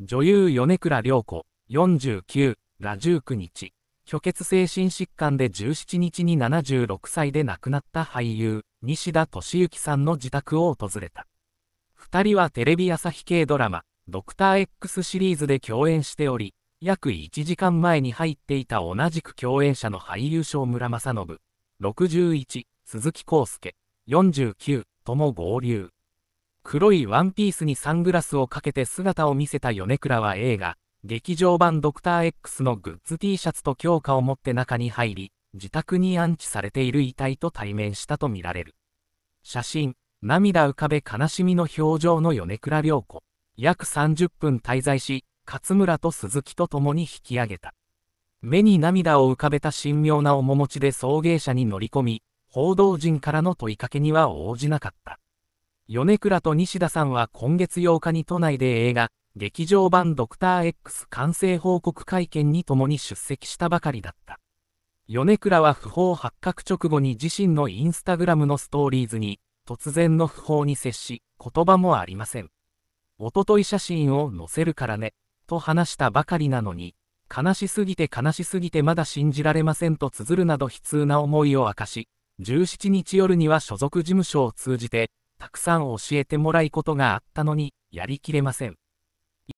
女優米倉涼子、49ら19日、虚血精神疾患で17日に76歳で亡くなった俳優、西田敏行さんの自宅を訪れた。二人はテレビ朝日系ドラマ、ドクター X シリーズで共演しており、約1時間前に入っていた同じく共演者の俳優賞村正信、61、鈴木浩介、49とも合流。黒いワンピースにサングラスをかけて姿を見せた米倉は映画、劇場版ドクター X のグッズ T シャツと強化を持って中に入り、自宅に安置されている遺体と対面したとみられる。写真、涙浮かべ悲しみの表情の米倉涼子。約30分滞在し、勝村と鈴木と共に引き上げた。目に涙を浮かべた神妙な面持ちで送迎車に乗り込み、報道陣からの問いかけには応じなかった。米倉と西田さんは今月8日に都内で映画、劇場版ドクター X 完成報告会見に共に出席したばかりだった。米倉は不法発覚直後に自身のインスタグラムのストーリーズに、突然の不法に接し、言葉もありません。おととい写真を載せるからね、と話したばかりなのに、悲しすぎて悲しすぎてまだ信じられませんと綴るなど悲痛な思いを明かし、17日夜には所属事務所を通じて、たくさん教えてもらいことがあったのに、やりきれません。